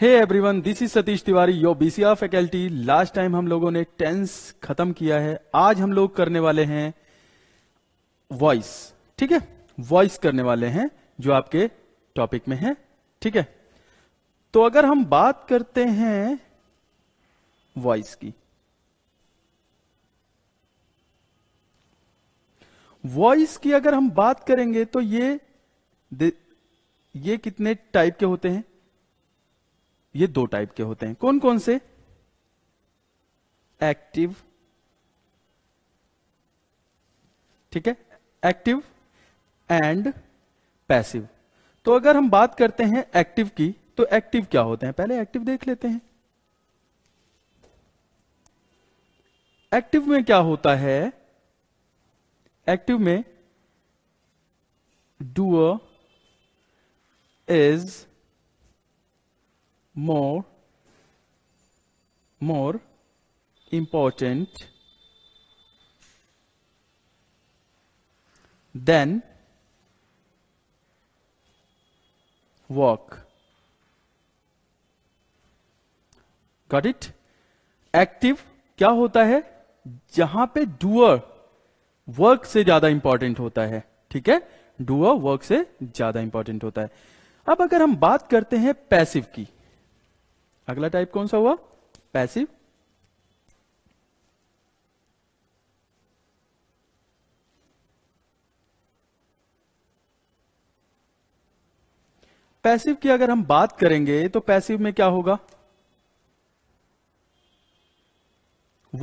Hey everyone this is Satish Tiwari your BCR faculty last time हम लोगों ने टेंस खत्म किया है आज हम लोग करने वाले हैं वॉइस ठीक है वॉइस करने वाले हैं जो आपके टॉपिक में है ठीक है तो अगर हम बात करते हैं वॉइस की वॉइस की अगर हम बात करेंगे तो ये ये कितने टाइप के होते हैं ये दो टाइप के होते हैं कौन कौन से एक्टिव ठीक है एक्टिव एंड पैसिव तो अगर हम बात करते हैं एक्टिव की तो एक्टिव क्या होते हैं पहले एक्टिव देख लेते हैं एक्टिव में क्या होता है एक्टिव में doer is more more important than work got it active क्या होता है जहां पे डूअर वर्क से ज्यादा इंपॉर्टेंट होता है ठीक है डूअर वर्क से ज्यादा इंपॉर्टेंट होता है अब अगर हम बात करते हैं पैसिव की अगला टाइप कौन सा हुआ पैसिव पैसिव की अगर हम बात करेंगे तो पैसिव में क्या होगा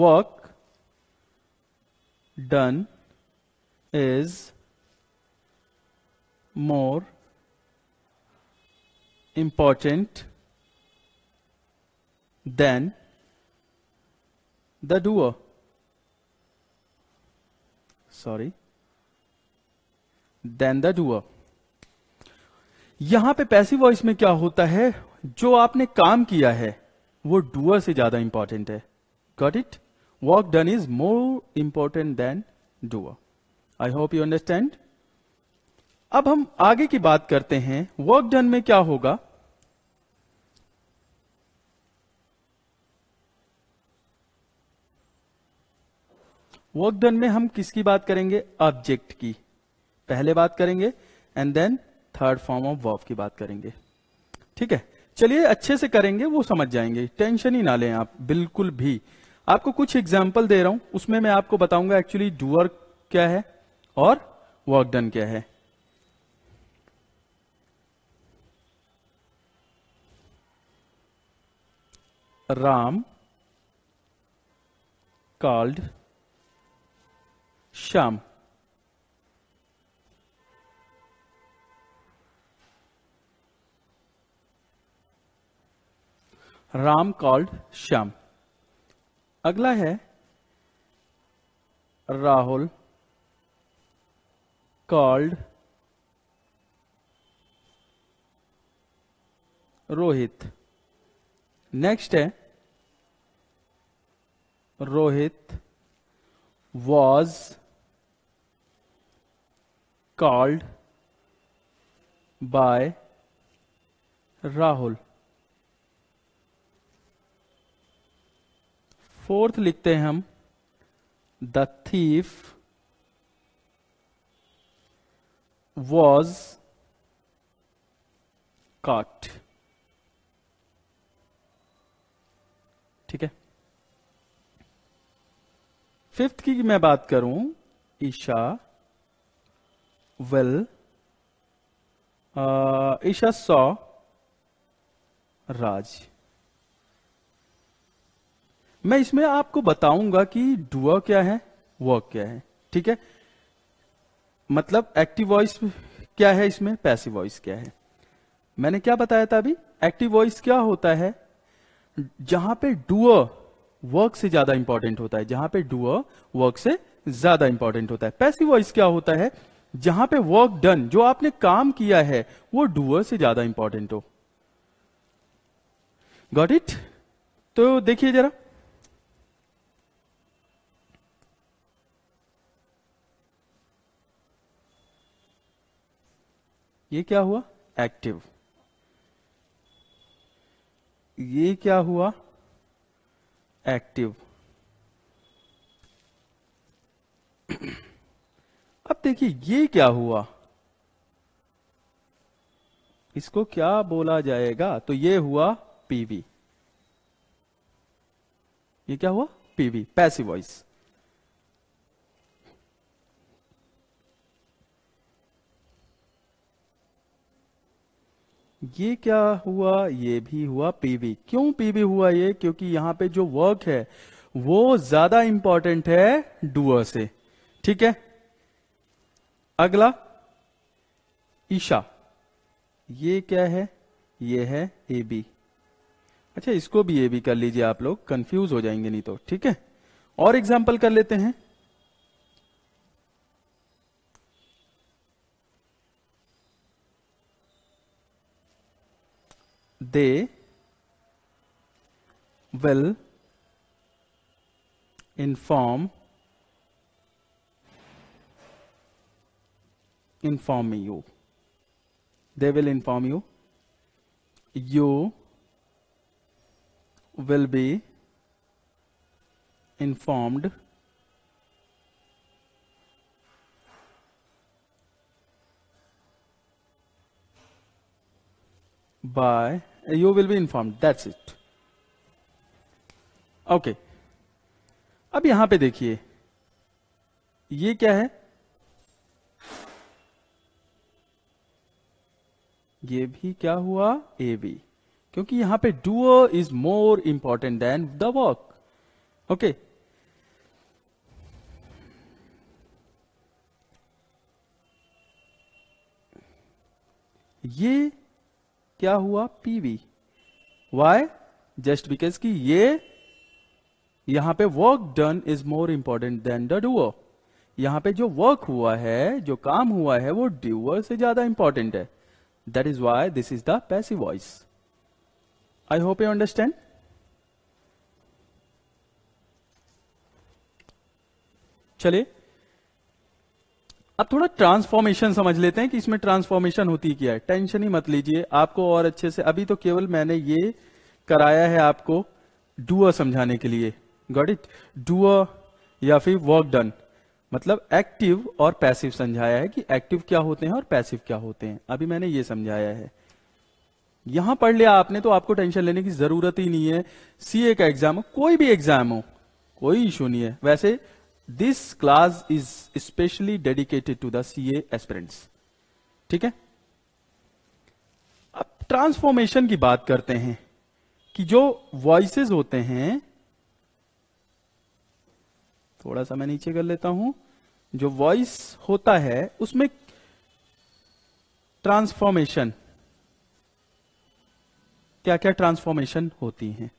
work done is more important than the doer. Sorry. Than the doer. यहां पे पैसिव वॉइस में क्या होता है जो आपने काम किया है वो डूअर से ज्यादा इंपॉर्टेंट है got it work done is more important than doer I hope you understand अब हम आगे की बात करते हैं वर्क डन में क्या होगा वर्क डन में हम किसकी बात करेंगे ऑब्जेक्ट की पहले बात करेंगे and then third form of verb की बात करेंगे ठीक है चलिए अच्छे से करेंगे वो समझ जाएंगे टेंशन ही ना लें आप बिल्कुल भी आपको कुछ एग्जाम्पल दे रहा हूं उसमें मैं आपको बताऊंगा एक्चुअली डूअर क्या है और वर्क डन क्या है राम कॉल्ड श्याम राम कॉल्ड श्याम अगला है राहुल कॉल्ड रोहित नेक्स्ट है Rohit was called by Rahul. Fourth लिखते हैं हम द थीफ वॉज caught. ठीक है फिफ्थ की मैं बात करूं Isha will uh, Isha saw राज मैं इसमें आपको बताऊंगा कि डुआ क्या है वर्क क्या है ठीक है मतलब एक्टिव वॉइस क्या है इसमें पैसिव वॉइस क्या है मैंने क्या बताया था अभी एक्टिव वॉइस क्या होता है जहां पे डुअ वर्क से ज्यादा इंपॉर्टेंट होता है जहां पे डुअ वर्क से ज्यादा इंपॉर्टेंट होता है पैसिव वॉइस क्या होता है जहां पे वर्क डन जो आपने काम किया है वो डूअर से ज्यादा इंपॉर्टेंट हो गॉट इट तो देखिए जरा ये क्या हुआ एक्टिव ये क्या हुआ एक्टिव अब देखिए ये क्या हुआ इसको क्या बोला जाएगा तो ये हुआ पीवी ये क्या हुआ पीवी पैसिव वॉइस ये क्या हुआ ये भी हुआ पीवी क्यों पीवी हुआ ये क्योंकि यहां पे जो वर्क है वो ज्यादा इंपॉर्टेंट है डुअर से ठीक है अगला ईशा ये क्या है ये है ए बी अच्छा इसको भी ए बी कर लीजिए आप लोग कंफ्यूज हो जाएंगे नहीं तो ठीक है और एग्जाम्पल कर लेते हैं they will inform inform you they will inform you you will be informed by you will be informed that's it okay okay. अब यहां पे देखिए ये क्या है ये भी क्या हुआ ए बी क्योंकि यहां पे doer is more important than the work okay ये क्या हुआ पीवी वाई जस्ट बिकॉज की ये यहां पे work done is more important than the doer यहां पे जो वर्क हुआ है जो काम हुआ है वो ड्यूअर से ज्यादा इंपॉर्टेंट है That is why this is the passive voice. I hope you understand. चलिए अब थोड़ा ट्रांसफॉर्मेशन समझ लेते हैं कि इसमें ट्रांसफॉर्मेशन होती क्या है टेंशन ही मत लीजिए आपको और अच्छे से अभी तो केवल मैंने ये कराया है आपको डूअ समझाने के लिए गॉट इट डूअ या फिर वर्क डन मतलब एक्टिव और पैसिव समझाया है कि एक्टिव क्या होते हैं और पैसिव क्या होते हैं अभी मैंने ये समझाया है यहां पढ़ लिया आपने तो आपको टेंशन लेने की जरूरत ही नहीं है सीए का एग्जाम हो कोई भी एग्जाम हो कोई इशू नहीं है वैसे this class is specially dedicated to the CA aspirants ठीक है अब ट्रांसफॉर्मेशन की बात करते हैं कि जो वॉइसेस होते हैं थोड़ा सा मैं नीचे कर लेता हूं जो वॉइस होता है उसमें ट्रांसफॉर्मेशन क्या क्या ट्रांसफॉर्मेशन होती हैं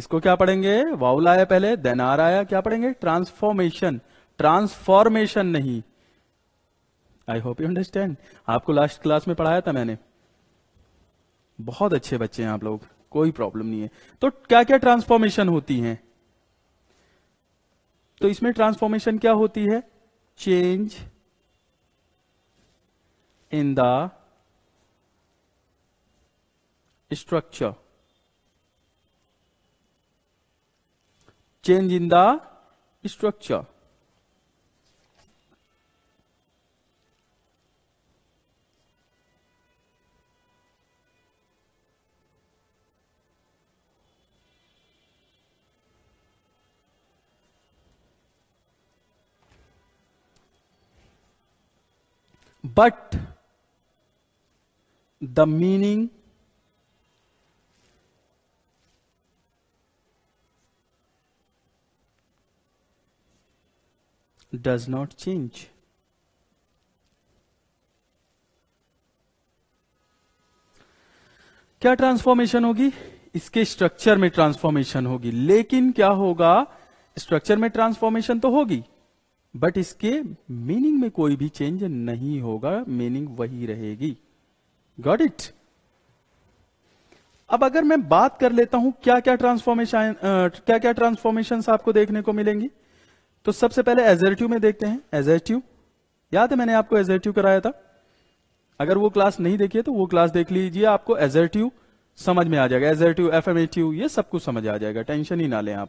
इसको क्या पढ़ेंगे वाउल आया पहले देन आर आया क्या पढ़ेंगे ट्रांसफॉर्मेशन ट्रांसफॉर्मेशन नहीं आई होप यू अंडरस्टैंड आपको लास्ट क्लास में पढ़ाया था मैंने बहुत अच्छे बच्चे हैं आप लोग कोई प्रॉब्लम नहीं है तो क्या क्या ट्रांसफॉर्मेशन होती हैं तो इसमें ट्रांसफॉर्मेशन क्या होती है change in the structure change in the structure but the meaning does not change. क्या ट्रांसफॉर्मेशन होगी इसके स्ट्रक्चर में ट्रांसफॉर्मेशन होगी लेकिन क्या होगा स्ट्रक्चर में ट्रांसफॉर्मेशन तो होगी बट इसके मीनिंग में कोई भी चेंज नहीं होगा मीनिंग वही रहेगी गॉट इट अब अगर मैं बात कर लेता हूं क्या क्या ट्रांसफॉर्मेशन क्या क्या ट्रांसफॉर्मेशन आपको देखने को मिलेंगी तो सबसे पहले एजर्ट्यू में देखते हैं एजर्ट्यू याद है मैंने आपको एजर्ट्यू कराया था अगर वो क्लास नहीं देखी है तो वो क्लास देख लीजिए आपको एजर्ट्यू समझ में आ जाएगा एजर्ट्यू एफ ये सब कुछ समझ आ जाएगा टेंशन ही ना लें आप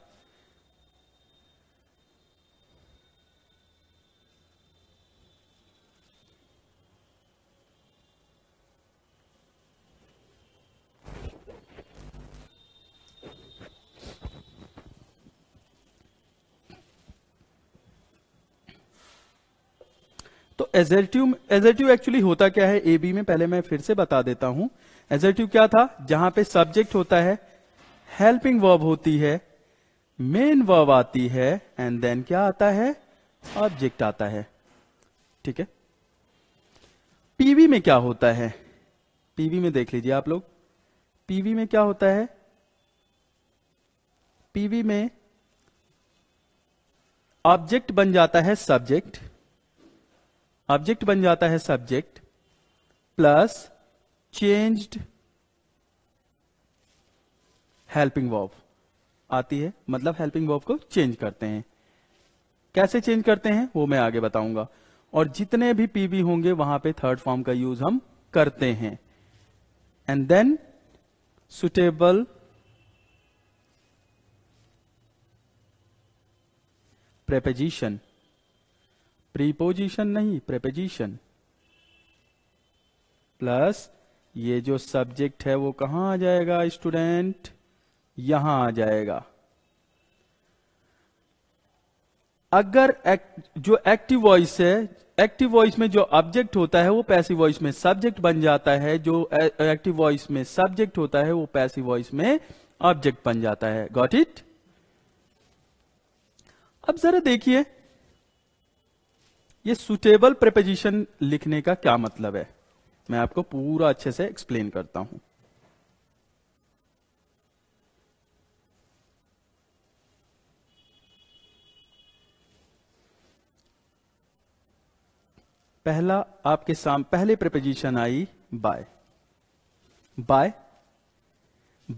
तो एजेटिव एजल्टिव एक्चुअली होता क्या है ए बी में पहले मैं फिर से बता देता हूं एजेटिव क्या था जहां पे सब्जेक्ट होता है हेल्पिंग वर्ब होती है मेन वर्ब आती है एंड देन क्या आता है ऑब्जेक्ट आता है ठीक है पीवी में क्या होता है पीवी में देख लीजिए आप लोग पीवी में क्या होता है पीवी में ऑब्जेक्ट बन जाता है सब्जेक्ट ऑब्जेक्ट बन जाता है subject plus changed helping verb आती है मतलब हेल्पिंग वर्ब को चेंज करते हैं कैसे चेंज करते हैं वो मैं आगे बताऊंगा और जितने भी पीवी होंगे वहां पे थर्ड फॉर्म का यूज हम करते हैं and then suitable preposition preposition नहीं प्रेपोजिशन प्लस ये जो सब्जेक्ट है वो कहां आ जाएगा स्टूडेंट यहां आ जाएगा अगर एक, जो एक्टिव वॉइस है एक्टिव वॉइस में जो ऑब्जेक्ट होता है वो पैसिव वॉइस में सब्जेक्ट बन जाता है जो एक्टिव वॉइस में सब्जेक्ट होता है वो पैसिव वॉइस में ऑब्जेक्ट बन जाता है गॉट इट अब जरा देखिए ये सुटेबल प्रेपोजिशन लिखने का क्या मतलब है मैं आपको पूरा अच्छे से एक्सप्लेन करता हूं पहला आपके साम पहले preposition I by by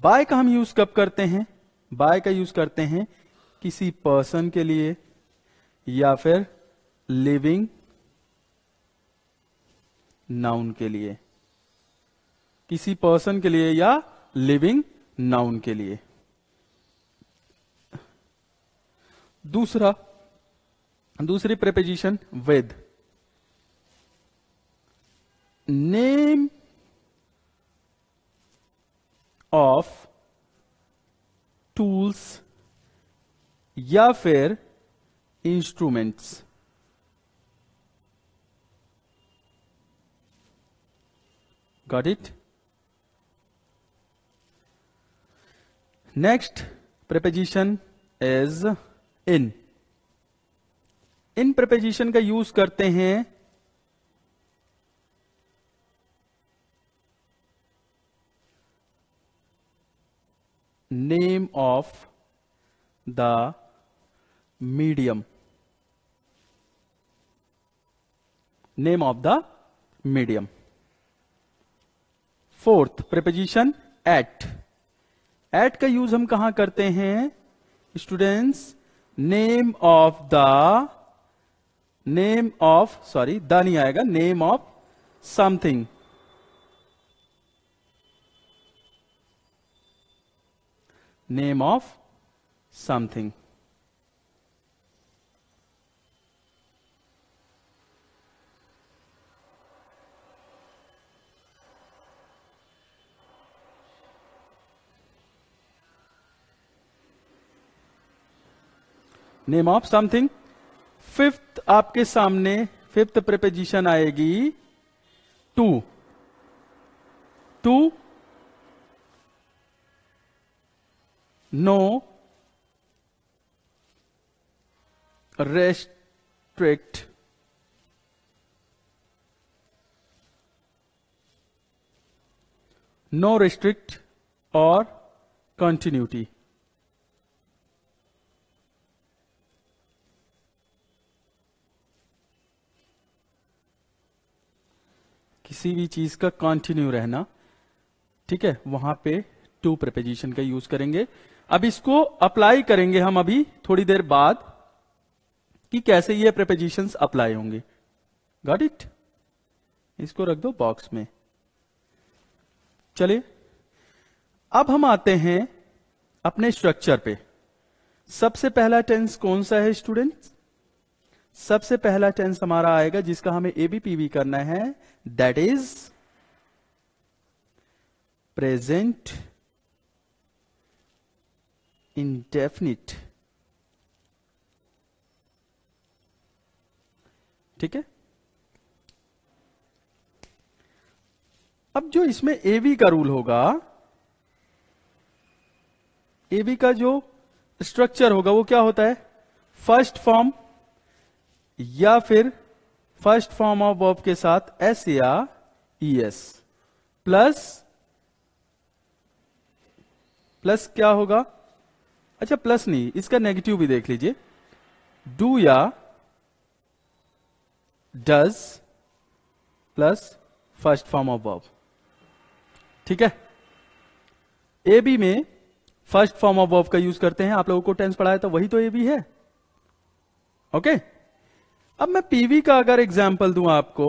by का हम यूज कब करते हैं बाय का यूज करते हैं किसी पर्सन के लिए या फिर लिविंग नाउन के लिए किसी पर्सन के लिए या लिविंग नाउन के लिए दूसरा दूसरी preposition with name of tools या फिर instruments got it next preposition is in in preposition का यूज करते हैं name of the medium name of the medium fourth preposition at at का यूज हम कहा करते हैं students name of the name of sorry the नहीं आएगा name of something name of something name of something fifth आपके सामने fifth preposition आएगी to to no restrict no restrict और कंटिन्यूटी किसी भी चीज का कंटिन्यू रहना ठीक है वहां पे टू प्रपोजिशन का यूज करेंगे अब इसको अप्लाई करेंगे हम अभी थोड़ी देर बाद कि कैसे ये प्रपोजिशंस अप्लाई होंगे गॉट इट इसको रख दो बॉक्स में चलिए अब हम आते हैं अपने स्ट्रक्चर पे सबसे पहला टेंस कौन सा है स्टूडेंट्स सबसे पहला टेंस हमारा आएगा जिसका हमें एबीपीवी करना है दैट इज प्रेजेंट इंडेफिनिट ठीक है अब जो इसमें एवी का रूल होगा एवी का जो स्ट्रक्चर होगा वो क्या होता है फर्स्ट फॉर्म या फिर फर्स्ट फॉर्म ऑफ वर्ब के साथ एस या ई एस प्लस प्लस क्या होगा अच्छा प्लस नहीं इसका नेगेटिव भी देख लीजिए डू या does plus first form of verb ठीक है ए बी में फर्स्ट फॉर्म ऑफ वर्ब का यूज करते हैं आप लोगों को टेंस पढ़ाया तो वही तो ए बी है ओके okay? अब मैं पीवी का अगर एग्जाम्पल दू आपको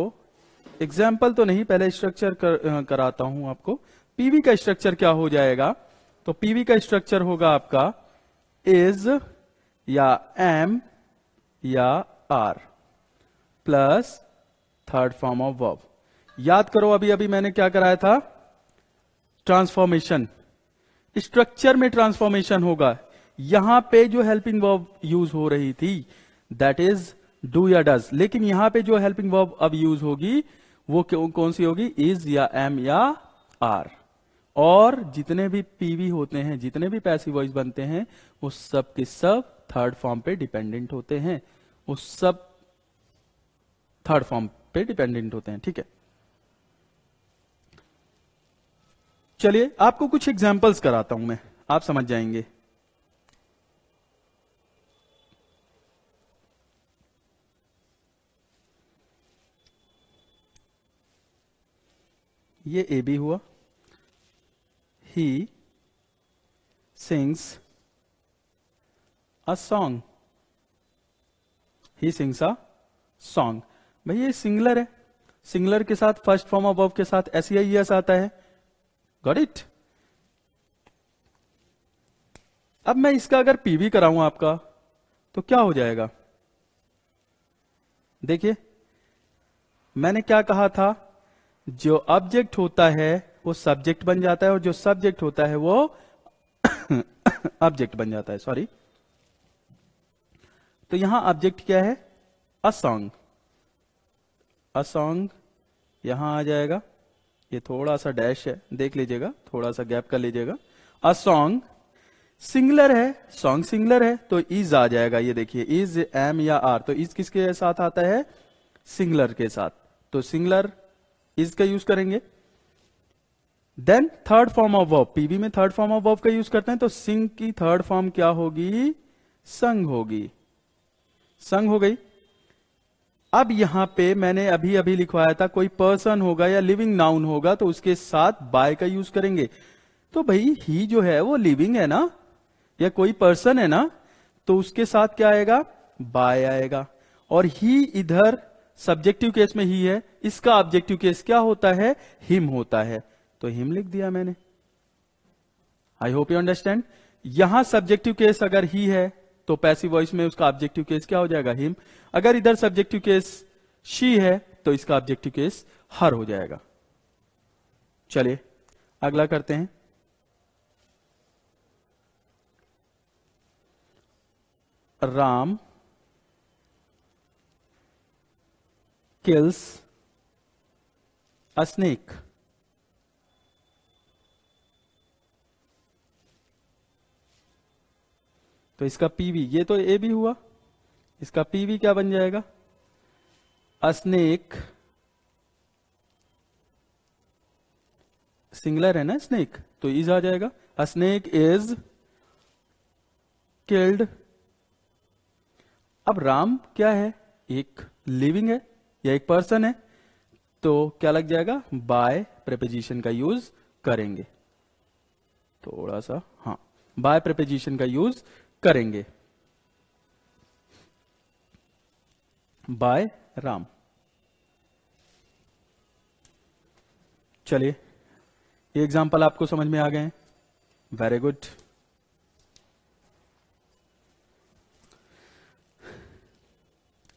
एग्जाम्पल तो नहीं पहले स्ट्रक्चर कर, कराता हूं आपको पीवी का स्ट्रक्चर क्या हो जाएगा तो पीवी का स्ट्रक्चर होगा आपका इज या एम या are plus third form of verb याद करो अभी अभी मैंने क्या कराया था ट्रांसफॉर्मेशन स्ट्रक्चर में ट्रांसफॉर्मेशन होगा यहां पे जो हेल्पिंग वर्ब यूज हो रही थी दैट इज डू या डज लेकिन यहां पे जो हेल्पिंग वर्ब अब यूज होगी वो कौन सी होगी इज या एम या आर और जितने भी पीवी होते हैं जितने भी पैसिव वॉइस बनते हैं उस सब के सब थर्ड फॉर्म पे डिपेंडेंट होते हैं उस सब थर्ड फॉर्म पे डिपेंडेंट होते हैं ठीक है चलिए आपको कुछ एग्जाम्पल्स कराता हूं मैं आप समझ जाएंगे ये ए बी हुआ he sings a song he sings a song भाई ये सिंगलर है सिंगलर के साथ फर्स्ट फॉर्म ऑफ के साथ एस एस आता है गॉट इट अब मैं इसका अगर पीवी कराऊं आपका तो क्या हो जाएगा देखिए मैंने क्या कहा था जो ऑब्जेक्ट होता है वो सब्जेक्ट बन जाता है और जो सब्जेक्ट होता है वो ऑब्जेक्ट बन जाता है सॉरी तो यहां ऑब्जेक्ट क्या है अ सॉन्ग अ सॉन्ग यहां आ जाएगा ये थोड़ा सा डैश है देख लीजिएगा थोड़ा सा गैप कर लीजिएगा अ सॉन्ग है सॉन्ग सिंगलर है तो इज आ जाएगा ये देखिए इज एम या आर तो इज किसके साथ आता है सिंगलर के साथ तो सिंगलर इज का यूज करेंगे then third form of verb PB में थर्ड फॉर्म ऑफ वर्ब का यूज करते हैं तो सिंग की थर्ड फॉर्म क्या होगी संग होगी संग हो गई अब यहां पे मैंने अभी अभी लिखवाया था कोई पर्सन होगा या लिविंग नाउन होगा तो उसके साथ बाय का यूज करेंगे तो भाई ही जो है वो लिविंग है ना या कोई पर्सन है ना तो उसके साथ क्या आएगा बाय आएगा और ही इधर सब्जेक्टिव केस में ही है इसका ऑब्जेक्टिव केस क्या होता है हिम होता है तो हिम लिख दिया मैंने आई होप यू अंडरस्टैंड यहां सब्जेक्टिव केस अगर ही है तो पैसिव वॉइस में उसका ऑब्जेक्टिव केस क्या हो जाएगा हिम अगर इधर सब्जेक्टिव केस शी है तो इसका ऑब्जेक्टिव केस हर हो जाएगा चलिए अगला करते हैं राम kills a snake. तो इसका पीवी ये तो ए भी हुआ इसका पीवी क्या बन जाएगा अ स्नेक है ना स्नेक तो इज आ जाएगा अ स्नेक इज किल्ड अब राम क्या है एक लिविंग है या एक पर्सन है तो क्या लग जाएगा बाय प्रेपोजिशन का यूज करेंगे थोड़ा सा हाँ बाय प्रेपोजिशन का यूज करेंगे बाय राम चलिए ये एग्जाम्पल आपको समझ में आ गए हैं वेरी गुड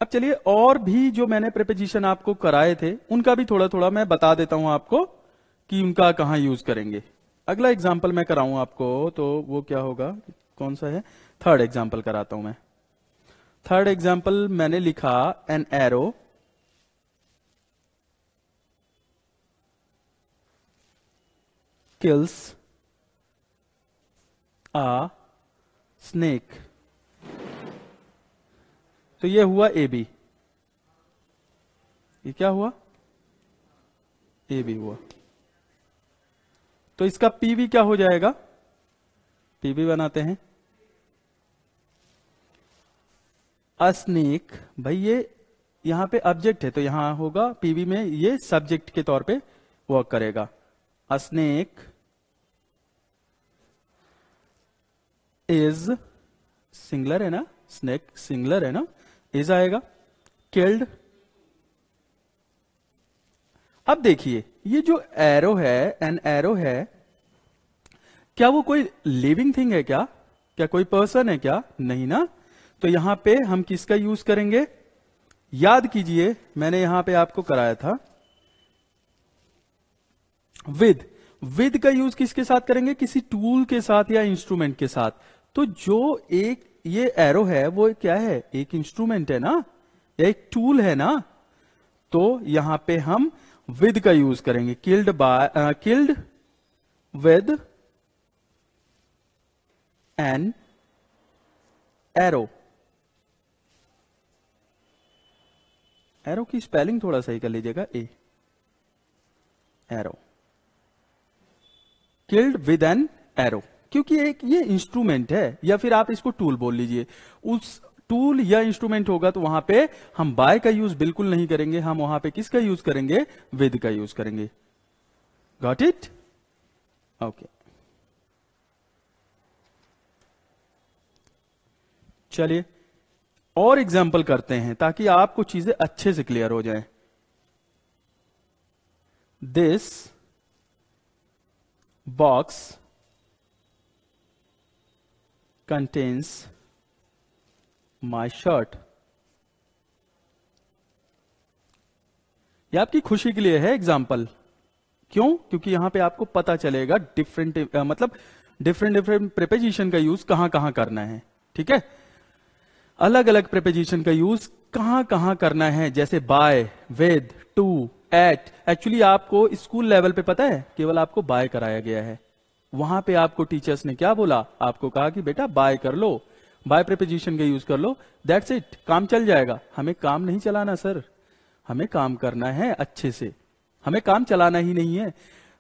अब चलिए और भी जो मैंने प्रिपोजिशन आपको कराए थे उनका भी थोड़ा थोड़ा मैं बता देता हूं आपको कि उनका कहां यूज करेंगे अगला एग्जाम्पल मैं कराऊं आपको तो वो क्या होगा कौन सा है थर्ड एग्जाम्पल कराता हूं मैं थर्ड एग्जाम्पल मैंने लिखा an arrow kills a snake तो ये हुआ ए बी ये क्या हुआ ए बी हुआ तो इसका पीवी क्या हो जाएगा पीवी बनाते हैं अस्नेक भाई ये यहां पे ऑब्जेक्ट है तो यहां होगा पीवी में ये सब्जेक्ट के तौर पे वर्क करेगा अस्नेक इज सिंगलर है ना स्नेक सिंगलर है ना इज आएगा किल्ड अब देखिए ये जो एरो है एन एरो है क्या वो कोई लिविंग थिंग है क्या क्या कोई पर्सन है क्या नहीं ना तो यहां पे हम किसका यूज करेंगे याद कीजिए मैंने यहां पे आपको कराया था विद विद का यूज किसके साथ करेंगे किसी टूल के साथ या इंस्ट्रूमेंट के साथ तो जो एक ये एरो है वो क्या है एक इंस्ट्रूमेंट है ना एक टूल है ना तो यहां पे हम विद का यूज करेंगे killed by killed with an arrow arrow की स्पेलिंग थोड़ा सही कर लीजिएगा a arrow killed with an arrow क्योंकि एक ये इंस्ट्रूमेंट है या फिर आप इसको टूल बोल लीजिए उस टूल या इंस्ट्रूमेंट होगा तो वहां पे हम बाय का यूज बिल्कुल नहीं करेंगे हम वहां पे किसका यूज करेंगे विद का यूज करेंगे गॉट इट ओके चलिए और एग्जाम्पल करते हैं ताकि आपको चीजें अच्छे से क्लियर हो जाए this box contains my shirt यह आपकी खुशी के लिए है एग्जाम्पल क्यों क्योंकि यहां पे आपको पता चलेगा डिफरेंट मतलब डिफरेंट डिफरेंट प्रिपेजिशन का यूज कहां कहां करना है ठीक है अलग अलग प्रिपेजिशन का यूज कहां कहां करना है जैसे by with to at actually आपको स्कूल लेवल पे पता है केवल आपको बाय कराया गया है वहां पे आपको टीचर्स ने क्या बोला आपको कहा कि बेटा बाय कर लो बाय प्रिपोजिशन का यूज कर लो दैट्स इट काम चल जाएगा हमें काम नहीं चलाना सर हमें काम करना है अच्छे से हमें काम चलाना ही नहीं है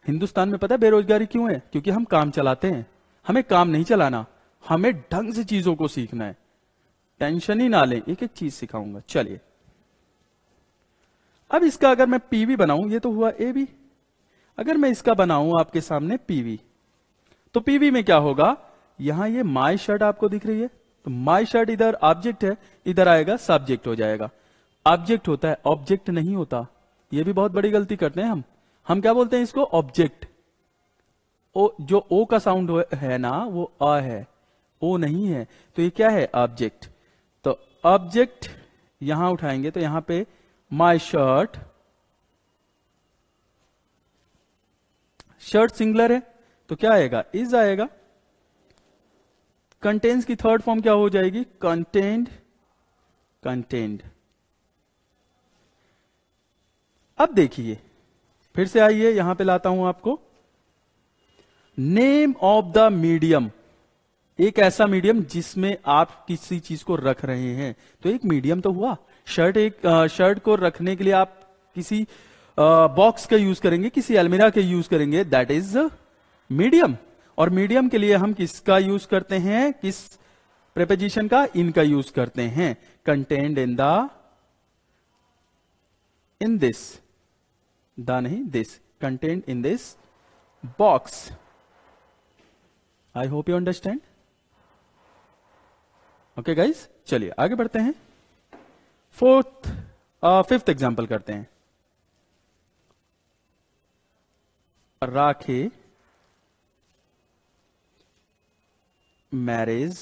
हिंदुस्तान में पता है बेरोजगारी क्यों है क्योंकि हम काम चलाते हैं हमें काम नहीं चलाना हमें ढंग से चीजों को सीखना है टेंशन ही ना ले एक एक चीज सिखाऊंगा चलिए अब इसका अगर मैं पीवी बनाऊं ये तो हुआ ए बी अगर मैं इसका बनाऊं आपके सामने पीवी तो पीवी में क्या होगा यहां ये माई शर्ट आपको दिख रही है तो माई शर्ट इधर ऑब्जेक्ट है इधर आएगा सब्जेक्ट हो जाएगा ऑब्जेक्ट होता है ऑब्जेक्ट नहीं होता ये भी बहुत बड़ी गलती करते हैं हम हम क्या बोलते हैं इसको ऑब्जेक्ट ओ जो ओ का साउंड है ना वो अ है ओ नहीं है तो ये क्या है ऑब्जेक्ट तो ऑब्जेक्ट यहां उठाएंगे तो यहां पे माई शर्ट शर्ट सिंगलर है तो क्या आएगा इज आएगा कंटेंट्स की थर्ड फॉर्म क्या हो जाएगी कंटेंड कंटेंड अब देखिए फिर से आइए यहां पे लाता हूं आपको नेम ऑफ द मीडियम एक ऐसा मीडियम जिसमें आप किसी चीज को रख रहे हैं तो एक मीडियम तो हुआ शर्ट एक शर्ट को रखने के लिए आप किसी बॉक्स का यूज करेंगे किसी अलमीरा के यूज करेंगे दैट इज मीडियम और मीडियम के लिए हम किसका यूज करते हैं किस प्रेपोजिशन का इनका यूज करते हैं contained in the in this the नहीं this content in this box I hope you understand okay guys चलिए आगे बढ़ते हैं फोर्थ फिफ्थ एग्जाम्पल करते हैं राखे मैरिज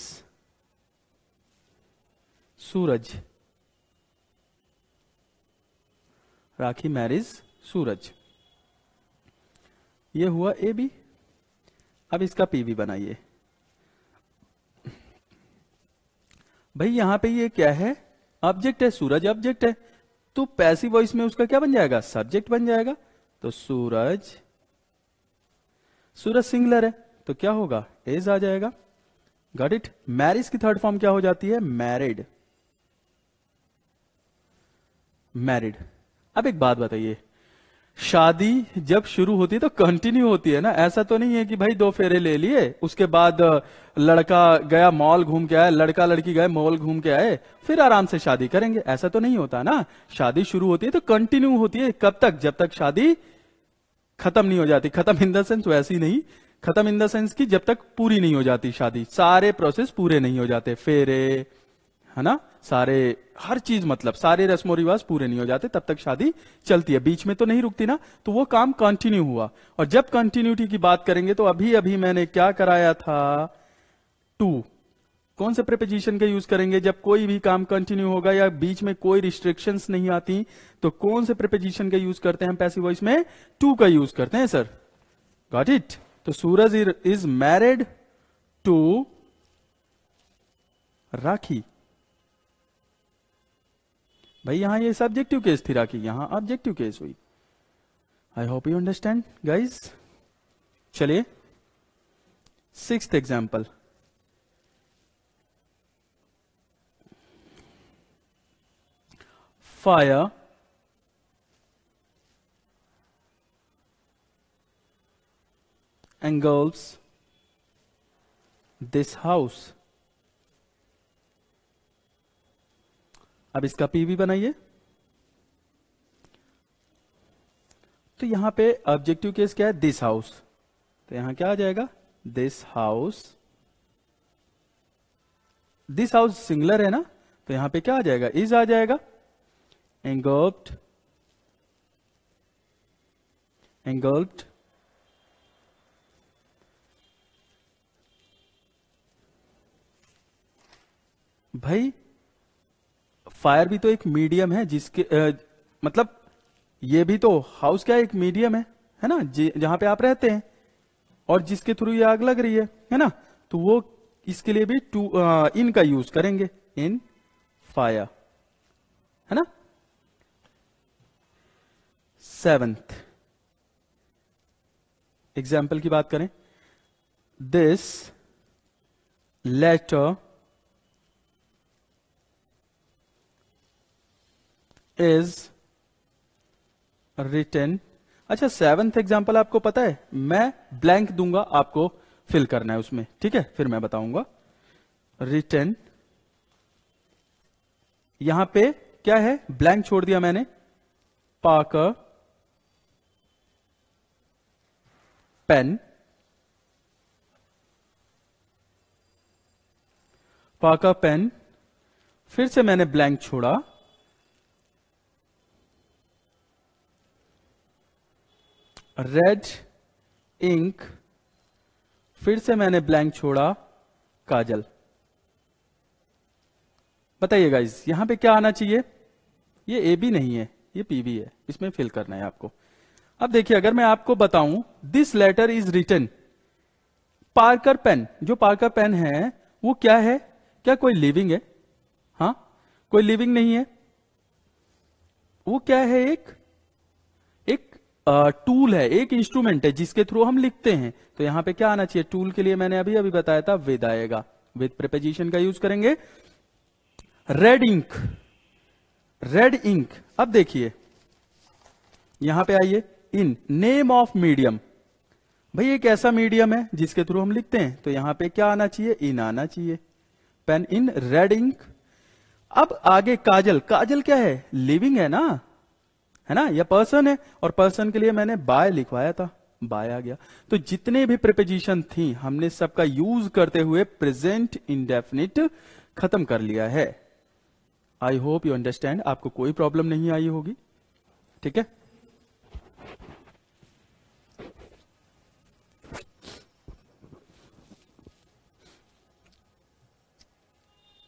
सूरज राखी मैरिज सूरज ये हुआ ए बी अब इसका पी भी बनाइए भाई यहां पे ये क्या है ऑब्जेक्ट है सूरज ऑब्जेक्ट है तो पैसिव वॉइस में उसका क्या बन जाएगा सब्जेक्ट बन जाएगा तो सूरज सूरज सिंगलर है तो क्या होगा एज आ जाएगा गट इट मैरिज की थर्ड फॉर्म क्या हो जाती है मैरिड मैरिड अब एक बात बताइए शादी जब शुरू होती है तो कंटिन्यू होती है ना ऐसा तो नहीं है कि भाई दो फेरे ले लिए उसके बाद लड़का गया मॉल घूम के आया लड़का लड़की गए मॉल घूम के आए फिर आराम से शादी करेंगे ऐसा तो नहीं होता ना शादी शुरू होती है तो कंटिन्यू होती है कब तक जब तक शादी खत्म नहीं हो जाती खत्म इन द सेंस वैसी नहीं खत्म इन द सेंस की जब तक पूरी नहीं हो जाती शादी सारे प्रोसेस पूरे नहीं हो जाते फेरे है ना सारे हर चीज मतलब सारे रस्मों रिवाज पूरे नहीं हो जाते तब तक शादी चलती है बीच में तो नहीं रुकती ना तो वो काम कंटिन्यू हुआ और जब कंटिन्यूटी की बात करेंगे तो अभी अभी मैंने क्या कराया था टू कौन से प्रिपोजिशन का यूज करेंगे जब कोई भी काम कंटिन्यू होगा या बीच में कोई रिस्ट्रिक्शंस नहीं आती तो कौन से प्रिपोजिशन का यूज करते हैं पैसिव वॉइस में टू का यूज करते हैं सर गॉट इट तो Suraj is married to Rakhi भाई यहां ये सब्जेक्टिव केस थी राखी यहां ऑब्जेक्टिव केस हुई I hope you understand guys चलिए six example fire engulfs this house अब इसका पी भी बनाइए तो यहां पे ऑब्जेक्टिव केस क्या है दिस हाउस तो यहां क्या आ जाएगा this house this house singular है ना तो यहां पे क्या आ जाएगा इज आ जाएगा engulfed engulfed भाई फायर भी तो एक मीडियम है जिसके आ, मतलब ये भी तो हाउस क्या एक मीडियम है है ना जहां पे आप रहते हैं और जिसके थ्रू ये आग लग रही है है ना तो वो इसके लिए भी टू इन का यूज करेंगे इन फायर है ना सेवेंथ एग्जाम्पल की बात करें दिस लेटर इज रिटर्न अच्छा सेवंथ एग्जाम्पल आपको पता है मैं ब्लैंक दूंगा आपको फिल करना है उसमें ठीक है फिर मैं बताऊंगा रिटर्न यहां पे क्या है ब्लैंक छोड़ दिया मैंने पाकर पेन पाका पेन फिर से मैंने ब्लैंक छोड़ा रेड इंक फिर से मैंने ब्लैंक छोड़ा काजल बताइए गाइज यहां पे क्या आना चाहिए ये ए बी नहीं है ये पी बी है इसमें फिल करना है आपको अब देखिए अगर मैं आपको बताऊं this letter is written Parker pen जो पार्कर पेन है वो क्या है क्या कोई लिविंग है हा कोई लिविंग नहीं है वो क्या है एक टूल है एक इंस्ट्रूमेंट है जिसके थ्रू हम लिखते हैं तो यहां पे क्या आना चाहिए टूल के लिए मैंने अभी अभी बताया था विद आएगा विद प्रिपोजिशन का यूज करेंगे रेड इंक रेड इंक अब देखिए यहां पे आइए इन नेम ऑफ मीडियम भाई एक ऐसा मीडियम है जिसके थ्रू हम लिखते हैं तो यहां पे क्या आना चाहिए इन आना चाहिए पेन इन रेड इंक अब आगे काजल काजल क्या है लिविंग है ना है ना यह पर्सन है और पर्सन के लिए मैंने बाय लिखवाया था बाय आ गया तो जितने भी प्रिपोजिशन थी हमने सबका यूज करते हुए प्रेजेंट इंडेफिनिट खत्म कर लिया है आई होप यू अंडरस्टैंड आपको कोई प्रॉब्लम नहीं आई होगी ठीक है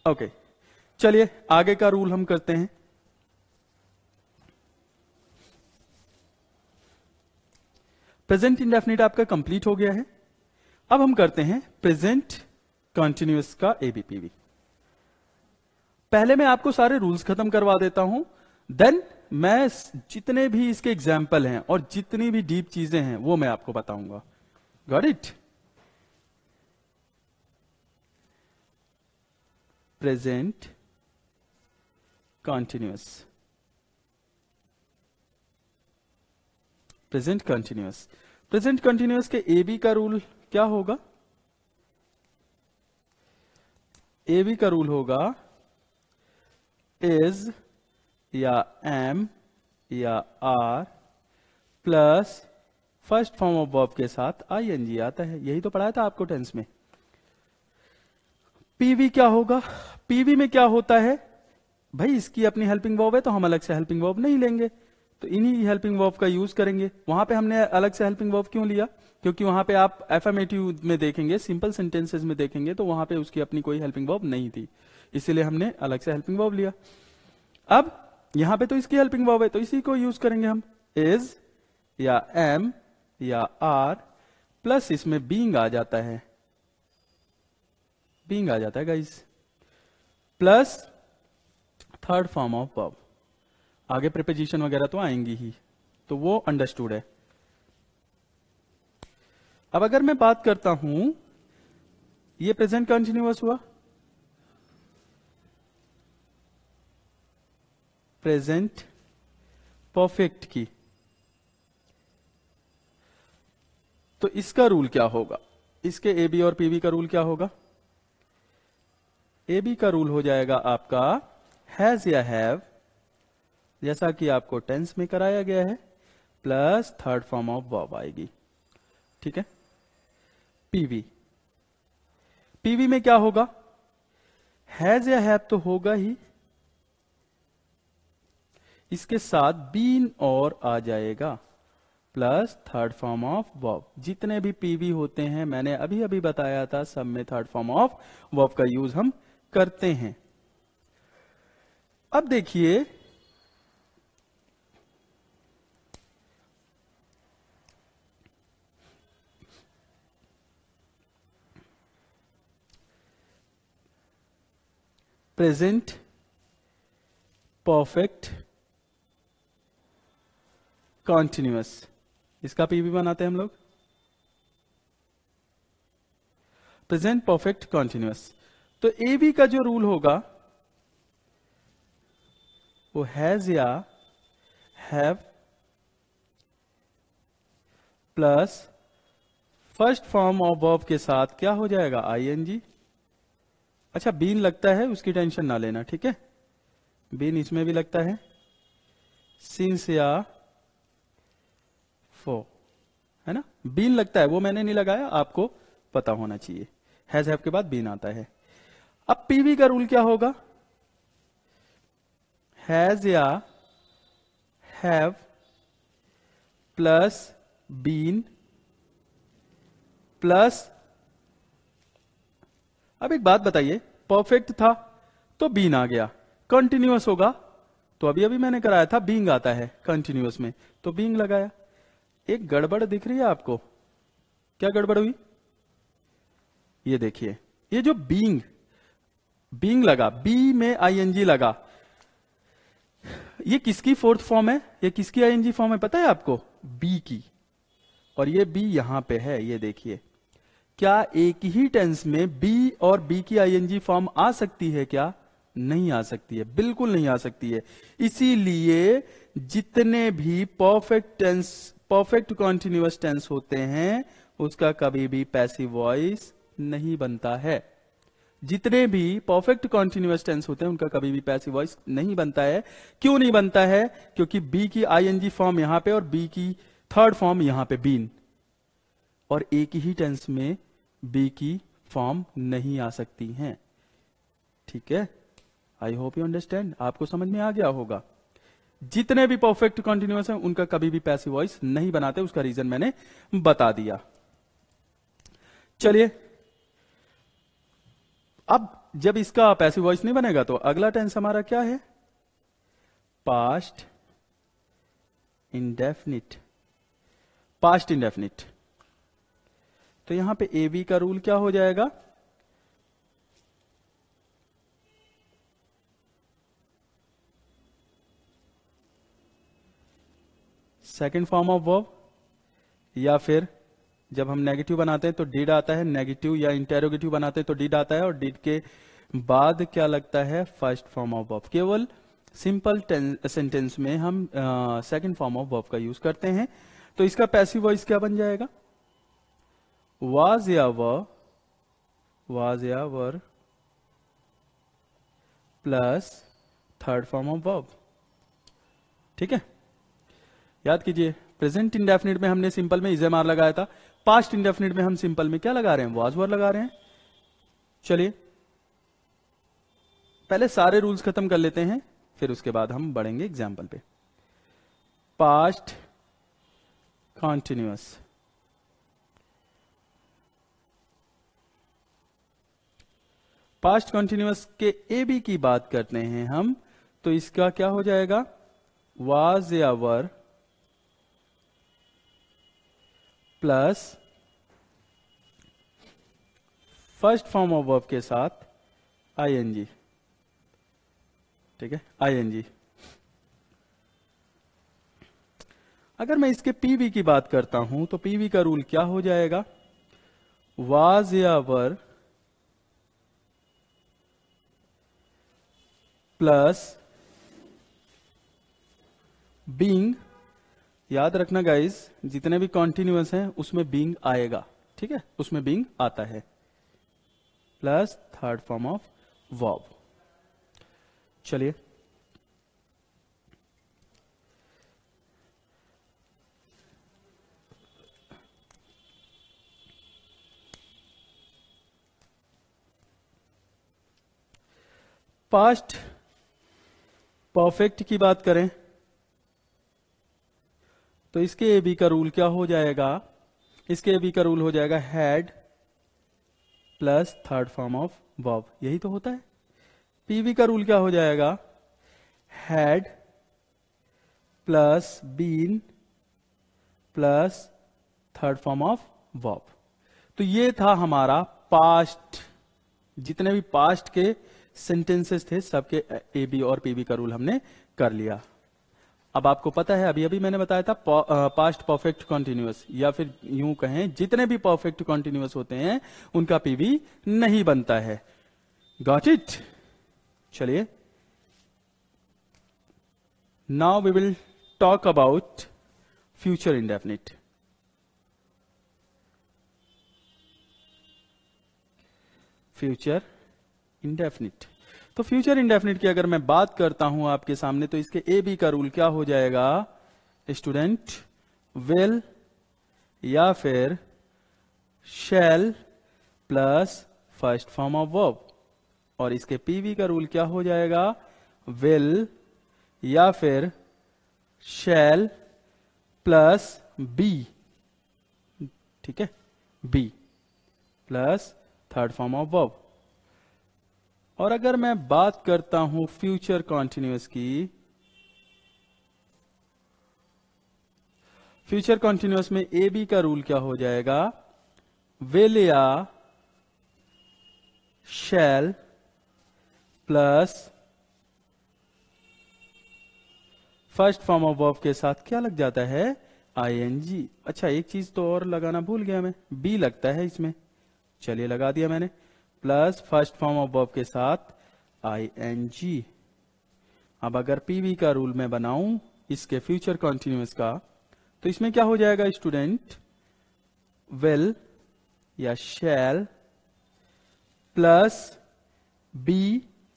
ओके okay. चलिए आगे का रूल हम करते हैं प्रेजेंट इंडेफिनिट आपका कंप्लीट हो गया है अब हम करते हैं प्रेजेंट कंटिन्यूस का एबीपीवी पहले मैं आपको सारे रूल्स खत्म करवा देता हूं देन मैं जितने भी इसके एग्जाम्पल हैं और जितनी भी डीप चीजें हैं वो मैं आपको बताऊंगा got it present continuous present continuous present continuous के ए बी का रूल क्या होगा ए बी का रूल होगा इज या एम या are plus first form of verb के साथ आई एन जी आता है यही तो पढ़ाया था आपको टेंस में पीवी क्या होगा पीवी में क्या होता है भाई इसकी अपनी हेल्पिंग बॉब है तो हम अलग से हेल्पिंग बॉब नहीं लेंगे तो इन्हीं हेल्पिंग वर्ब का यूज करेंगे वहां पे हमने अलग से हेल्पिंग वर्ब क्यों लिया क्योंकि वहां पे आप एफ में देखेंगे सिंपल सेंटेंसेज में देखेंगे तो वहां पे उसकी अपनी कोई हेल्पिंग वर्ब नहीं थी इसीलिए हमने अलग से हेल्पिंग वर्ब लिया अब यहां पे तो इसकी हेल्पिंग वर्ब है तो इसी को यूज करेंगे हम इज या एम या आर प्लस इसमें बींग आ जाता है बींग आ जाता है guys plus third form of verb आगे प्रिपोजिशन वगैरह तो आएंगी ही तो वो अंडरस्टूड है अब अगर मैं बात करता हूं ये प्रेजेंट कंटिन्यूस हुआ प्रेजेंट परफेक्ट की तो इसका रूल क्या होगा इसके ए बी और पीबी का रूल क्या होगा ए बी का रूल हो जाएगा आपका हैज या हैव जैसा कि आपको टेंस में कराया गया है plus third form of verb आएगी ठीक है पीवी पीवी में क्या होगा हैज या हैव तो होगा ही इसके साथ बीन और आ जाएगा plus third form of verb जितने भी पीवी होते हैं मैंने अभी अभी बताया था सब में थर्ड फॉर्म ऑफ वर्ब का यूज हम करते हैं अब देखिए present perfect continuous इसका पीबी बनाते हैं हम लोग प्रेजेंट परफेक्ट कॉन्टिन्यूस तो ए बी का जो रूल होगा वो हैज या have plus first form of verb के साथ क्या हो जाएगा आई एन जी अच्छा बीन लगता है उसकी टेंशन ना लेना ठीक है बीन इसमें भी लगता है सिंस या फो है ना बीन लगता है वो मैंने नहीं लगाया आपको पता होना चाहिए हैज हैव के बाद बीन आता है अब पीवी का रूल क्या होगा हैज या हैव प्लस बीन प्लस अब एक बात बताइए परफेक्ट था तो बीन आ गया कंटिन्यूस होगा तो अभी अभी मैंने कराया था बींग आता है कंटिन्यूस में तो बींग लगाया एक गड़बड़ दिख रही है आपको क्या गड़बड़ हुई ये देखिए ये जो बींग बींग लगा बी में आईएनजी लगा ये किसकी फोर्थ फॉर्म है ये किसकी आईएनजी फॉर्म है पता है आपको बी की और ये बी यहां पे है ये देखिए क्या एक ही टेंस में बी और बी की आईएनजी फॉर्म आ सकती है क्या नहीं आ सकती है बिल्कुल नहीं आ सकती है इसीलिए जितने भी perfect tense perfect continuous tense होते हैं उसका कभी भी पैसिव वॉइस नहीं बनता है जितने भी परफेक्ट कॉन्टिन्यूस टेंस होते हैं उनका कभी भी पैसिव वॉइस नहीं बनता है क्यों नहीं बनता है क्योंकि बी की आईएनजी फॉर्म यहां पे और बी की थर्ड फॉर्म यहां पे बीन और एक ही टेंस में बी की फॉर्म नहीं आ सकती हैं ठीक है आई होप यू अंडरस्टैंड आपको समझ में आ गया होगा जितने भी परफेक्ट कंटिन्यूस हैं उनका कभी भी पैसिव वॉइस नहीं बनाते उसका रीजन मैंने बता दिया चलिए अब जब इसका पैसिव वॉइस नहीं बनेगा तो अगला टेंस हमारा क्या है पास्ट इंडेफिनिट पास्ट इंडेफिनिट तो यहां पे ए बी का रूल क्या हो जाएगा सेकेंड फॉर्म ऑफ वर्ब या फिर जब हम नेगेटिव बनाते हैं तो डिड आता है नेगेटिव या इंटेरोगेटिव बनाते हैं तो डिड आता है और डिड के बाद क्या लगता है फर्स्ट फॉर्म ऑफ वर्ब केवल सिंपल सेंटेंस में हम सेकेंड फॉर्म ऑफ वर्ब का यूज करते हैं तो इसका पैसिव वॉइस क्या बन जाएगा was या व was या were plus third form of verb ठीक है याद कीजिए प्रेजेंट इंडेफिनिट में हमने सिंपल में इजेमार लगाया था पास्ट इंडेफिनिट में हम सिंपल में क्या लगा रहे हैं वाज वर लगा रहे हैं चलिए पहले सारे रूल्स खत्म कर लेते हैं फिर उसके बाद हम बढ़ेंगे एग्जाम्पल पे पास्ट कॉन्टिन्यूस पास्ट कंटिन्यूस के ए बी की बात करते हैं हम तो इसका क्या हो जाएगा वाज या were plus first form of verb के साथ आईएनजी ठीक है आईएनजी अगर मैं इसके पीवी की बात करता हूं तो पीवी का रूल क्या हो जाएगा वाज या वर प्लस बींग याद रखना गाइज जितने भी कॉन्टिन्यूस हैं उसमें बींग आएगा ठीक है उसमें बींग आता है प्लस थर्ड फॉर्म ऑफ वॉब चलिए पास्ट परफेक्ट की बात करें तो इसके ए बी का रूल क्या हो जाएगा इसके ए बी का रूल हो जाएगा had plus third form of verb यही तो होता है पीवी का रूल क्या हो जाएगा had plus been plus third form of verb तो ये था हमारा पास्ट जितने भी पास्ट के सेंटेंसेस थे सबके ए बी और पी बी का रूल हमने कर लिया अब आपको पता है अभी अभी मैंने बताया था पास्ट परफेक्ट कॉन्टिन्यूस या फिर यूं कहें जितने भी परफेक्ट कॉन्टिन्यूस होते हैं उनका पीवी नहीं बनता है गॉट इट चलिए now we will talk about future indefinite future indefinite तो फ्यूचर इंडेफिनिट की अगर मैं बात करता हूं आपके सामने तो इसके ए बी का रूल क्या हो जाएगा स्टूडेंट विल या फिर shall plus first form of verb और इसके पीवी का रूल क्या हो जाएगा विल या फिर शेल प्लस बी ठीक है B plus third form of verb और अगर मैं बात करता हूं फ्यूचर कॉन्टिन्यूस की फ्यूचर कॉन्टिन्यूस में ए बी का रूल क्या हो जाएगा विल या shall plus first form of verb के साथ क्या लग जाता है आईएनजी अच्छा एक चीज तो और लगाना भूल गया मैं बी लगता है इसमें चलिए लगा दिया मैंने plus first form of verb के साथ आई एन जी अब अगर पीवी का रूल मैं बनाऊं इसके फ्यूचर कॉन्टिन्यूस का तो इसमें क्या हो जाएगा स्टूडेंट विल या शैल प्लस बी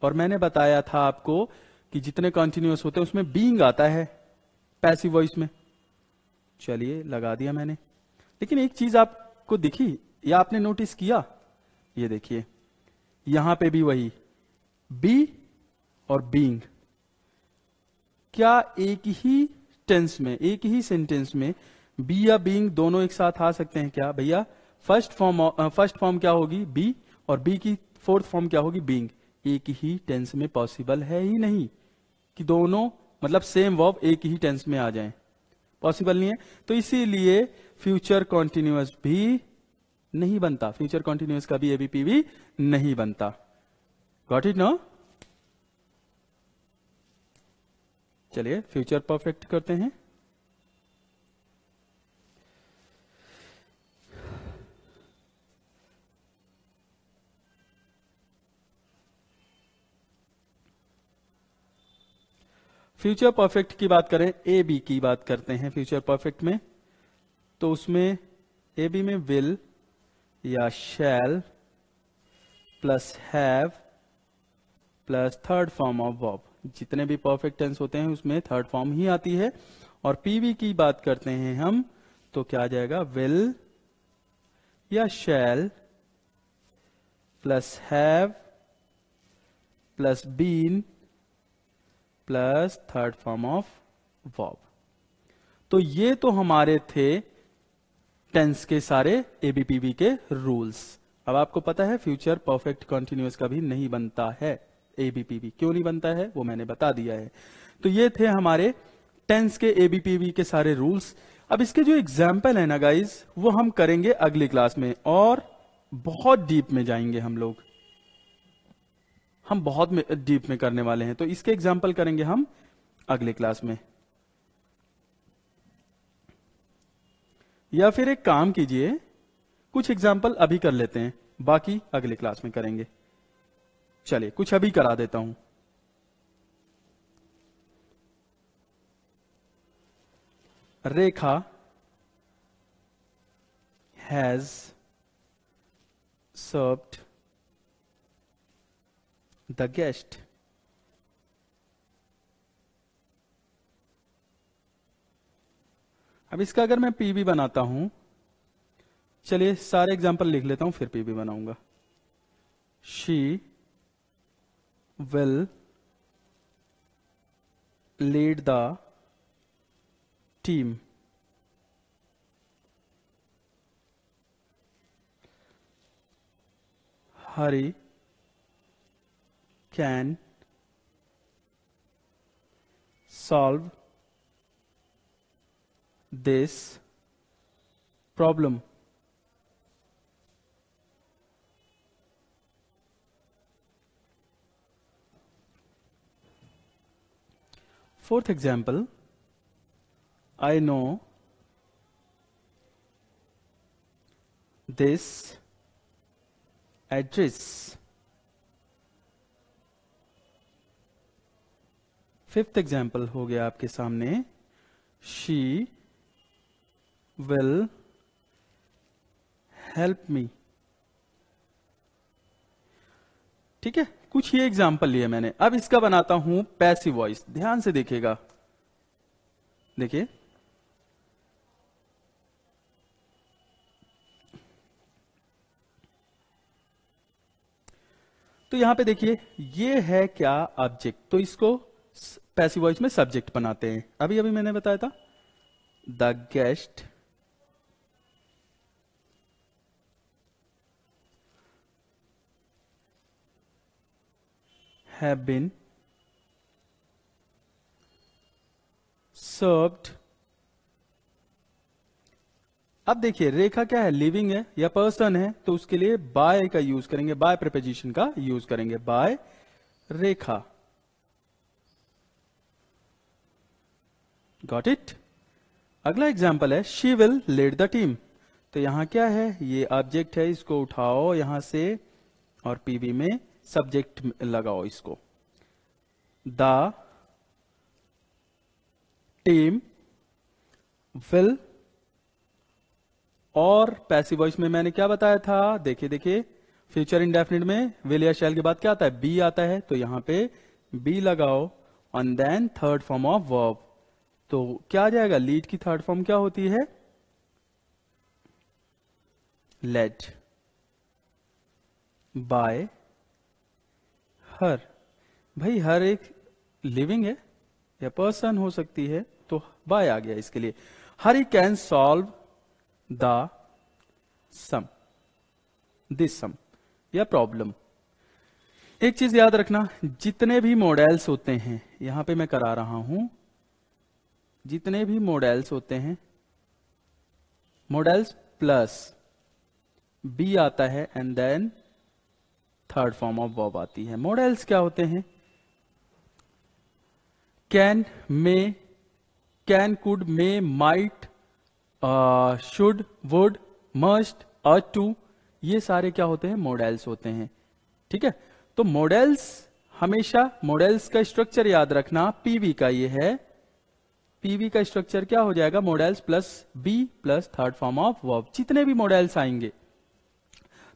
और मैंने बताया था आपको कि जितने कॉन्टिन्यूस होते हैं उसमें बींग आता है पैसिव वॉइस में चलिए लगा दिया मैंने लेकिन एक चीज आपको दिखी या आपने नोटिस किया ये देखिए यहां पे भी वही बी और बींग क्या एक ही टेंस में एक ही सेंटेंस में बी या बींग दोनों एक साथ आ सकते हैं क्या भैया फर्स्ट फॉर्म फर्स्ट फॉर्म क्या होगी बी और बी की फोर्थ फॉर्म क्या होगी बींग एक ही टेंस में पॉसिबल है ही नहीं कि दोनों मतलब सेम वर्ब एक ही टेंस में आ जाए पॉसिबल नहीं है तो इसीलिए फ्यूचर कॉन्टिन्यूस भी नहीं बनता फ्यूचर कॉन्टिन्यूस का भी एबीपीवी नहीं बनता गॉट इट नो चलिए फ्यूचर परफेक्ट करते हैं फ्यूचर परफेक्ट की बात करें ए बी की बात करते हैं फ्यूचर परफेक्ट में तो उसमें ए बी में विल या shall plus have plus third form of verb जितने भी परफेक्ट टेंस होते हैं उसमें थर्ड फॉर्म ही आती है और पीवी की बात करते हैं हम तो क्या आ जाएगा विल या shall plus have plus been plus third form of verb तो ये तो हमारे थे टेंस के सारे एबीपीवी के रूल्स अब आपको पता है फ्यूचर परफेक्ट कॉन्टिन्यूस कभी नहीं बनता है एबीपीवी क्यों नहीं बनता है वो मैंने बता दिया है तो ये थे हमारे टेंस के एबीपीवी के सारे रूल्स अब इसके जो एग्जाम्पल है ना गाइज वो हम करेंगे अगली क्लास में और बहुत डीप में जाएंगे हम लोग हम बहुत डीप में करने वाले हैं तो इसके एग्जाम्पल करेंगे हम अगले क्लास में या फिर एक काम कीजिए कुछ एग्जाम्पल अभी कर लेते हैं बाकी अगले क्लास में करेंगे चलिए कुछ अभी करा देता हूं Rekha has served the guest अब इसका अगर मैं पीबी बनाता हूं चलिए सारे एग्जाम्पल लिख लेता हूं फिर पीबी बनाऊंगा she will lead the team Hari can solve this problem. Fourth example, I know this address. fifth example ho gaya aapke samne she will help me ठीक है कुछ ये एग्जाम्पल लिए मैंने अब इसका बनाता हूं पैसिव वॉइस ध्यान से देखेगा देखिए तो यहां पे देखिए ये है क्या ऑब्जेक्ट तो इसको पैसिव वॉइस में सब्जेक्ट बनाते हैं अभी अभी मैंने बताया था the guest have been served अब देखिए रेखा क्या है लिविंग है या पर्सन है तो उसके लिए बाय का यूज करेंगे बाय प्रपोजिशन का यूज करेंगे बाय रेखा गॉट इट अगला एग्जाम्पल है she will lead the team तो यहां क्या है ये ऑब्जेक्ट है इसको उठाओ यहां से और पीवी में सब्जेक्ट लगाओ इसको द टीम विल और पैसिव वॉइस में मैंने क्या बताया था देखिए देखिए फ्यूचर इंडेफिनिट में विल या शैल के बाद क्या आता है बी आता है तो यहां पे बी लगाओ and then third form of verb तो क्या आ जाएगा लीड की थर्ड फॉर्म क्या होती है लेट बाय हर भाई हर एक लिविंग है या पर्सन हो सकती है तो बाय आ गया इसके लिए Hari can solve the some this some या प्रॉब्लम एक चीज याद रखना जितने भी मॉडल्स होते हैं यहां पे मैं करा रहा हूं जितने भी मॉडल्स होते हैं मॉडल्स प्लस बी आता है and then third form of verb आती है मॉडल्स क्या होते हैं can may can could may might should would must ought to ये सारे क्या होते हैं मॉडल्स होते हैं ठीक है तो मॉडल्स हमेशा मॉडल्स का स्ट्रक्चर याद रखना पीवी का ये है पीवी का स्ट्रक्चर क्या हो जाएगा modals plus B plus third form of verb जितने भी मॉडल्स आएंगे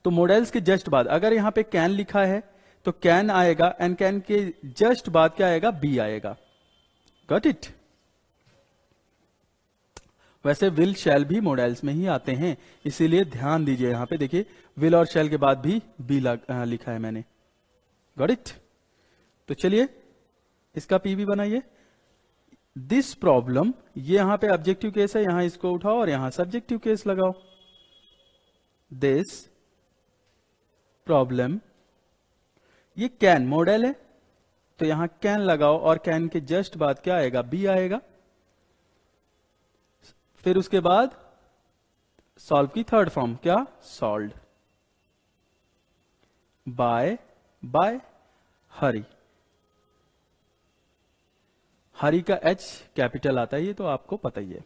तो मॉडल्स के जस्ट बाद अगर यहां पे कैन लिखा है तो कैन आएगा एंड कैन के जस्ट बाद क्या आएगा बी आएगा गट इट वैसे विल शैल भी मॉडल्स में ही आते हैं इसीलिए ध्यान दीजिए यहां पे देखिए विल और शैल के बाद भी बी लिखा है मैंने गट इट तो चलिए इसका पीवी बनाइए दिस प्रॉब्लम ये यहां पे ऑब्जेक्टिव केस है यहां इसको उठाओ और यहां सब्जेक्टिव केस लगाओ दिस प्रॉब्लम ये कैन मॉडल है तो यहां कैन लगाओ और कैन के जस्ट बाद क्या आएगा बी आएगा फिर उसके बाद सॉल्व की थर्ड फॉर्म क्या solve by by Hari Hari का एच कैपिटल आता है ये तो आपको पता ही है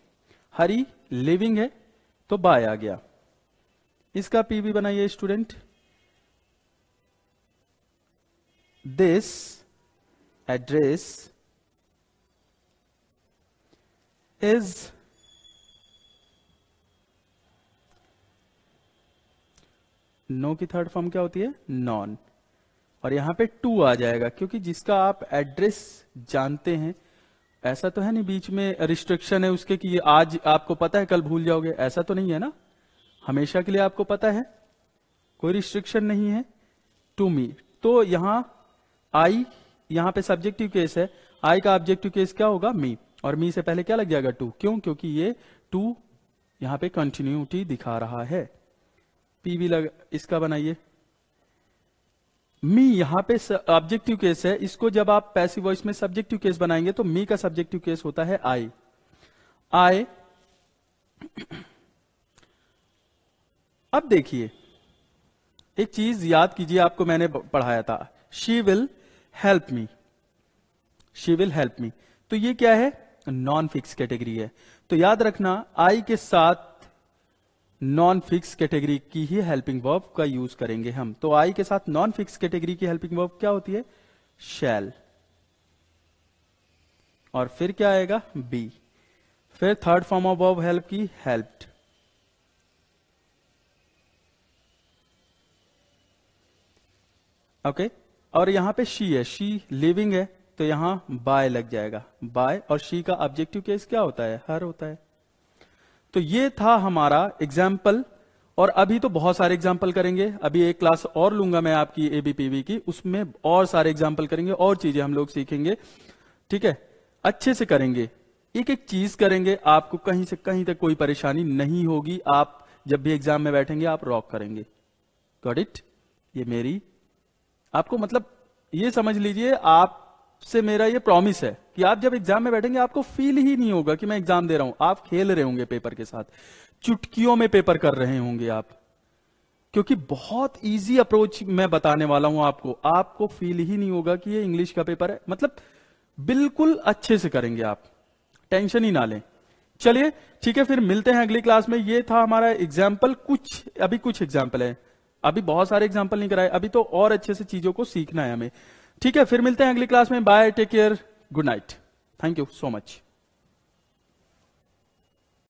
हरी लिविंग है तो बाय आ गया इसका पीवी बनाइए student this address is know की थर्ड फॉर्म क्या होती है नॉन और यहां पे टू आ जाएगा क्योंकि जिसका आप एड्रेस जानते हैं ऐसा तो है नहीं बीच में रिस्ट्रिक्शन है उसके कि ये आज आपको पता है कल भूल जाओगे ऐसा तो नहीं है ना हमेशा के लिए आपको पता है कोई रिस्ट्रिक्शन नहीं है टू मी तो यहां आई यहां पे सब्जेक्टिव केस है आई का ऑब्जेक्टिव केस क्या होगा मी और मी से पहले क्या लग जाएगा टू क्यों क्योंकि ये टू यहां पे कंटिन्यूटी दिखा रहा है पी भी लग इसका बनाइए मी यहां पे ऑब्जेक्टिव केस है इसको जब आप पैसिव वॉइस में सब्जेक्टिव केस बनाएंगे तो मी का सब्जेक्टिव केस होता है आई आई अब देखिए एक चीज याद कीजिए आपको मैंने पढ़ाया था she will help me she will help me तो ये क्या है नॉन फिक्स कैटेगरी है तो याद रखना आई के साथ नॉन फिक्स कैटेगरी की ही हेल्पिंग वर्ब का यूज करेंगे हम तो आई के साथ नॉन फिक्स कैटेगरी की हेल्पिंग वर्ब क्या होती है शैल और फिर क्या आएगा बी फिर third form of verb help की हेल्प्ड ओके okay? और यहाँ पे शी है शी लिविंग है तो यहाँ बाय लग जाएगा बाय और शी का ऑब्जेक्टिव केस क्या होता है हर होता है तो ये था हमारा एग्जाम्पल और अभी तो बहुत सारे एग्जाम्पल करेंगे अभी एक क्लास और लूंगा मैं आपकी एबीपीवी की उसमें और सारे एग्जाम्पल करेंगे और चीजें हम लोग सीखेंगे ठीक है अच्छे से करेंगे एक एक चीज करेंगे आपको कहीं से कहीं तक कोई परेशानी नहीं होगी आप जब भी एग्जाम में बैठेंगे आप रॉक करेंगे गॉट इट ये मेरी आपको मतलब ये समझ लीजिए आपसे मेरा ये प्रॉमिस है कि आप जब एग्जाम में बैठेंगे आपको फील ही नहीं होगा कि मैं एग्जाम दे रहा हूं आप खेल रहे होंगे पेपर के साथ चुटकियों में पेपर कर रहे होंगे आप क्योंकि बहुत इजी अप्रोच मैं बताने वाला हूं आपको आपको फील ही नहीं होगा कि ये इंग्लिश का पेपर है मतलब बिल्कुल अच्छे से करेंगे आप टेंशन ही ना लें चलिए ठीक है फिर मिलते हैं अगली क्लास में ये था हमारा एग्जाम्पल कुछ अभी कुछ एग्जाम्पल है अभी बहुत सारे एग्जाम्पल नहीं कराए अभी तो और अच्छे से चीजों को सीखना है हमें ठीक है फिर मिलते हैं अगली क्लास में bye take care good night thank you so much